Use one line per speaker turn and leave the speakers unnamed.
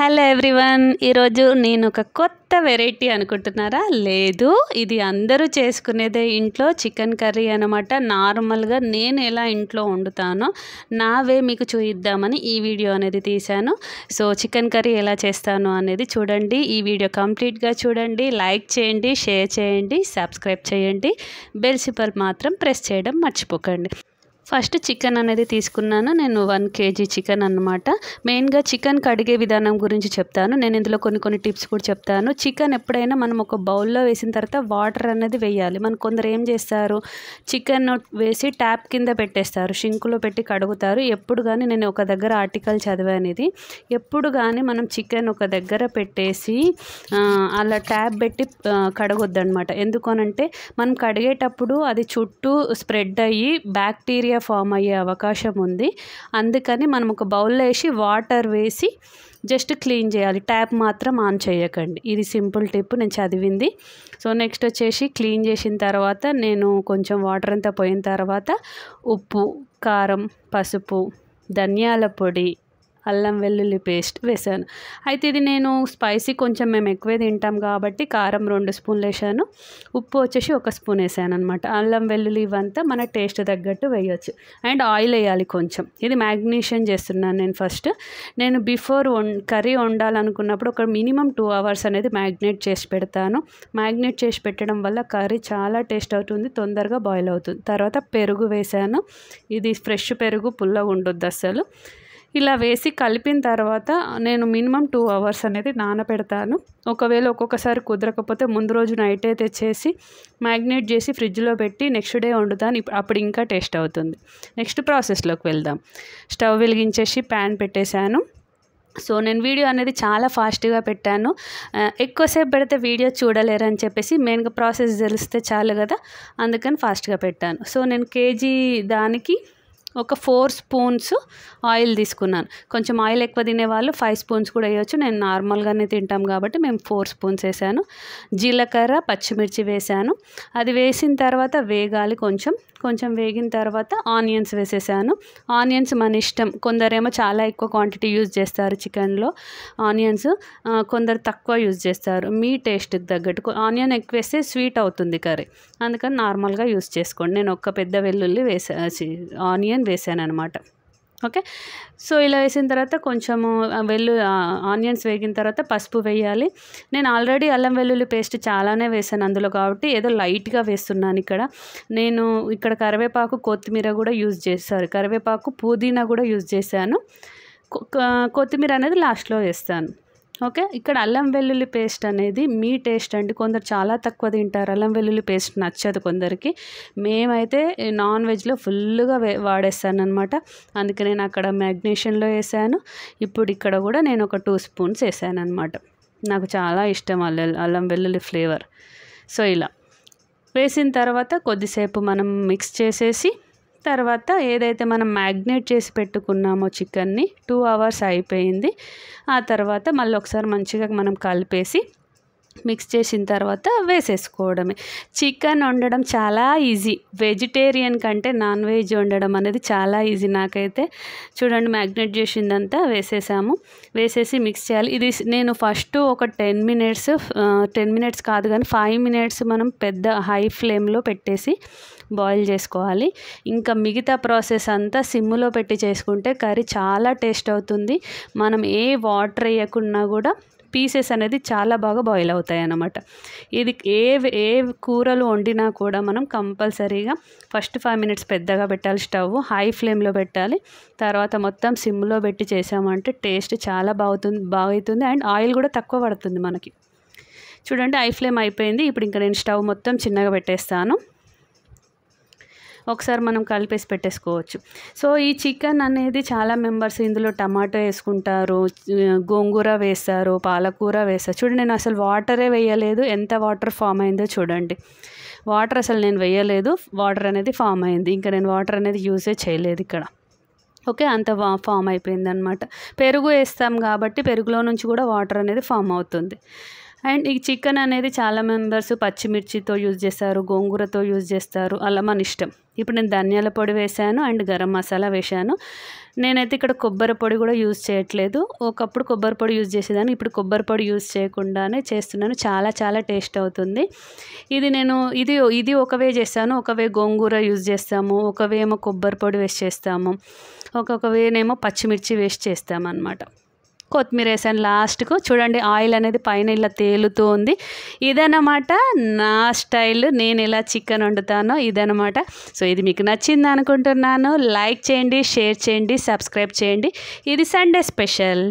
hello everyone ఈరోజు నేను ఒక కొత్త వెరైటీ అనుకుంటున్నారా లేదు ఇది అందరూ చేసుకునేదే ఇంట్లో చికెన్ కర్రీ అనమాట నార్మల్గా నేను ఎలా ఇంట్లో వండుతానో నావే మీకు చూయిద్దామని ఈ వీడియో అనేది తీశాను సో చికెన్ కర్రీ ఎలా చేస్తాను అనేది చూడండి ఈ వీడియో కంప్లీట్గా చూడండి లైక్ చేయండి షేర్ చేయండి సబ్స్క్రైబ్ చేయండి బెల్సిపల్ మాత్రం ప్రెస్ చేయడం మర్చిపోకండి ఫస్ట్ చికెన్ అనేది తీసుకున్నాను నేను వన్ కేజీ చికెన్ అనమాట మెయిన్గా చికెన్ కడిగే విధానం గురించి చెప్తాను నేను ఇందులో కొన్ని కొన్ని టిప్స్ కూడా చెప్తాను చికెన్ ఎప్పుడైనా మనం ఒక బౌల్లో వేసిన తర్వాత వాటర్ అనేది వేయాలి మన కొందరు ఏం చేస్తారు చికెన్ వేసి ట్యాప్ కింద పెట్టేస్తారు షింకులో పెట్టి కడుగుతారు ఎప్పుడు కానీ నేను ఒక దగ్గర ఆర్టికల్ చదివాను ఇది ఎప్పుడు కానీ మనం చికెన్ ఒక దగ్గర పెట్టేసి అలా ట్యాప్ పెట్టి కడగొద్దనమాట ఎందుకనంటే మనం కడిగేటప్పుడు అది చుట్టూ స్ప్రెడ్ అయ్యి బ్యాక్టీరియా ఫామ్ అయ్యే అవకాశం ఉంది అందుకని మనం ఒక బౌల్లో వేసి వాటర్ వేసి జస్ట్ క్లీన్ చేయాలి ట్యాప్ మాత్రం ఆన్ చేయకండి ఇది సింపుల్ టిప్ నేను చదివింది సో నెక్స్ట్ వచ్చేసి క్లీన్ చేసిన తర్వాత నేను కొంచెం వాటర్ అంతా పోయిన తర్వాత ఉప్పు కారం పసుపు ధనియాల పొడి అల్లం వెల్లుల్లి పేస్ట్ వేసాను అయితే ఇది నేను స్పైసీ కొంచెం మేము ఎక్కువే తింటాం కాబట్టి కారం రెండు స్పూన్లు వేసాను ఉప్పు వచ్చేసి ఒక స్పూన్ వేసాను అనమాట అల్లం వెల్లుల్లి ఇవంతా మన టేస్ట్ తగ్గట్టు వేయొచ్చు అండ్ ఆయిల్ వేయాలి కొంచెం ఇది మ్యాగ్నీషియం చేస్తున్నాను నేను ఫస్ట్ నేను బిఫోర్ కర్రీ వండాలనుకున్నప్పుడు ఒక మినిమం టూ అవర్స్ అనేది మ్యాగ్నేట్ చేసి పెడతాను మ్యాగ్నేట్ చేసి పెట్టడం వల్ల కర్రీ చాలా టేస్ట్ అవుతుంది తొందరగా బాయిల్ అవుతుంది తర్వాత పెరుగు వేసాను ఇది ఫ్రెష్ పెరుగు పుల్లగా ఉండొద్దు అసలు ఇలా వేసి కలిపిన తర్వాత నేను మినిమం టూ అవర్స్ అనేది నానబెడతాను ఒకవేళ ఒక్కొక్కసారి కుదరకపోతే ముందు రోజు నైట్ అయితే తెచ్చేసి మ్యాగ్నేట్ చేసి ఫ్రిడ్జ్లో పెట్టి నెక్స్ట్ డే వండుతాను అప్పుడు ఇంకా టేస్ట్ అవుతుంది నెక్స్ట్ ప్రాసెస్లోకి వెళ్దాం స్టవ్ వెలిగించేసి ప్యాన్ పెట్టేశాను సో నేను వీడియో అనేది చాలా ఫాస్ట్గా పెట్టాను ఎక్కువసేపు పెడితే వీడియో చూడలేరని చెప్పేసి మెయిన్గా ప్రాసెస్ తెలిస్తే చాలు కదా అందుకని ఫాస్ట్గా పెట్టాను సో నేను కేజీ దానికి ఒక ఫోర్ స్పూన్స్ ఆయిల్ తీసుకున్నాను కొంచెం ఆయిల్ ఎక్కువ తినేవాళ్ళు ఫైవ్ స్పూన్స్ కూడా వేయొచ్చు నేను నార్మల్గానే తింటాం కాబట్టి మేము ఫోర్ స్పూన్స్ వేసాను జీలకర్ర పచ్చిమిర్చి వేసాను అది వేసిన తర్వాత వేగాలి కొంచెం కొంచెం వేగిన తర్వాత ఆనియన్స్ వేసేసాను ఆనియన్స్ మన ఇష్టం కొందరేమో చాలా ఎక్కువ క్వాంటిటీ యూజ్ చేస్తారు చికెన్లో ఆనియన్స్ కొందరు తక్కువ యూజ్ చేస్తారు మీ టేస్ట్కి తగ్గట్టు ఆనియన్ ఎక్కువ వేస్తే స్వీట్ అవుతుంది కర్రీ అందుకని నార్మల్గా యూజ్ చేసుకోండి నేను ఒక్క పెద్ద వెల్లుల్లి వేసా ఆనియన్ వేసాను అనమాట ఓకే సో ఇలా వేసిన తర్వాత కొంచెము వెల్లు ఆనియన్స్ వేగిన తర్వాత పసుపు వేయాలి నేను ఆల్రెడీ అల్లం వెల్లుల్లి పేస్ట్ చాలానే వేసాను అందులో కాబట్టి ఏదో లైట్గా వేస్తున్నాను ఇక్కడ నేను ఇక్కడ కరివేపాకు కొత్తిమీర కూడా యూజ్ చేస్తారు కరివేపాకు పుదీనా కూడా యూజ్ చేశాను కొత్తిమీర అనేది లాస్ట్లో వేస్తాను ఓకే ఇక్కడ అల్లం వెల్లుల్లి పేస్ట్ అనేది మీ టేస్ట్ అండి కొందరు చాలా తక్కువ తింటారు అల్లం వెల్లుల్లి పేస్ట్ నచ్చదు కొందరికి మేమైతే నాన్ వెజ్లో ఫుల్గా వాడేస్తాను అనమాట అందుకే నేను అక్కడ మ్యాగ్నేషన్లో వేసాను ఇప్పుడు ఇక్కడ కూడా నేను ఒక టూ స్పూన్స్ వేసాను అనమాట నాకు చాలా ఇష్టం అల్లం అల్లం వెల్లుల్లి ఫ్లేవర్ సో ఇలా వేసిన తర్వాత కొద్దిసేపు మనం మిక్స్ చేసేసి తర్వాత ఏదైతే మనం మ్యాగ్నేట్ చేసి పెట్టుకున్నామో చికెన్ని టూ అవర్స్ అయిపోయింది ఆ తర్వాత మళ్ళీ ఒకసారి మంచిగా మనం కలిపేసి మిక్స్ చేసిన తర్వాత వేసేసుకోవడమే చికెన్ వండడం చాలా ఈజీ వెజిటేరియన్ కంటే నాన్ వెజ్ వండడం అనేది చాలా ఈజీ నాకైతే చూడండి మ్యాగ్నెట్ చేసిందంతా వేసేసాము వేసేసి మిక్స్ చేయాలి ఇది నేను ఫస్ట్ ఒక టెన్ మినిట్స్ టెన్ మినిట్స్ కాదు కానీ ఫైవ్ మినిట్స్ మనం పెద్ద హై ఫ్లేమ్లో పెట్టేసి బాయిల్ చేసుకోవాలి ఇంకా మిగతా ప్రాసెస్ అంతా సిమ్లో పెట్టి చేసుకుంటే కర్రీ చాలా టేస్ట్ అవుతుంది మనం ఏ వాటర్ వేయకున్నా కూడా పీసెస్ అనేది చాలా బాగా బాయిల్ అవుతాయి అన్నమాట ఇది ఏ ఏ కూరలు వండినా కూడా మనం కంపల్సరీగా ఫస్ట్ ఫైవ్ మినిట్స్ పెద్దగా పెట్టాలి స్టవ్ హై ఫ్లేమ్లో పెట్టాలి తర్వాత మొత్తం సిమ్లో పెట్టి చేసామంటే టేస్ట్ చాలా బాగుతుంది బాగుతుంది అండ్ ఆయిల్ కూడా తక్కువ పడుతుంది మనకి చూడండి ఐ ఫ్లేమ్ అయిపోయింది ఇప్పుడు ఇంకా నేను స్టవ్ మొత్తం చిన్నగా పెట్టేస్తాను ఒకసారి మనం కలిపేసి పెట్టేసుకోవచ్చు సో ఈ చికెన్ అనేది చాలా మెంబర్స్ ఇందులో టమాటో వేసుకుంటారు గోంగూర వేస్తారు పాలకూర వేస్తారు చూడండి నేను అసలు వాటరే వేయలేదు ఎంత వాటర్ ఫామ్ అయిందో చూడండి వాటర్ అసలు నేను వేయలేదు వాటర్ అనేది ఫామ్ అయింది ఇంకా నేను వాటర్ అనేది యూజే చేయలేదు ఇక్కడ ఓకే అంత ఫామ్ అయిపోయింది అనమాట పెరుగు వేస్తాం కాబట్టి పెరుగులో నుంచి కూడా వాటర్ అనేది ఫామ్ అవుతుంది అండ్ ఈ చికెన్ అనేది చాలా మెంబర్స్ పచ్చిమిర్చితో యూజ్ చేస్తారు గోంగూరతో యూజ్ చేస్తారు అలా మన ఇష్టం ఇప్పుడు నేను ధనియాల పొడి వేశాను అండ్ గరం మసాలా వేశాను నేనైతే ఇక్కడ కొబ్బరి పొడి కూడా యూజ్ చేయట్లేదు ఒకప్పుడు కొబ్బరి పొడి యూజ్ చేసేదాన్ని ఇప్పుడు కొబ్బరి పొడి యూజ్ చేయకుండానే చేస్తున్నాను చాలా చాలా టేస్ట్ అవుతుంది ఇది నేను ఇది ఇది ఒకవే చేస్తాను ఒకవే గోంగూర యూజ్ చేస్తాము ఒకవేమో కొబ్బరి పొడి వేస్ట్ చేస్తాము ఒక్కొక్క వేనేమో పచ్చిమిర్చి వేస్ట్ చేస్తామన్నమాట కొత్తిమీర వేసాను లాస్ట్కు చూడండి ఆయిల్ అనేది పైన ఇలా తేలుతూ ఉంది ఇదనమాట నా స్టైల్ నేను ఇలా చికెన్ వండుతానో ఇదనమాట సో ఇది మీకు నచ్చింది అనుకుంటున్నాను లైక్ చేయండి షేర్ చేయండి సబ్స్క్రైబ్ చేయండి ఇది సండే స్పెషల్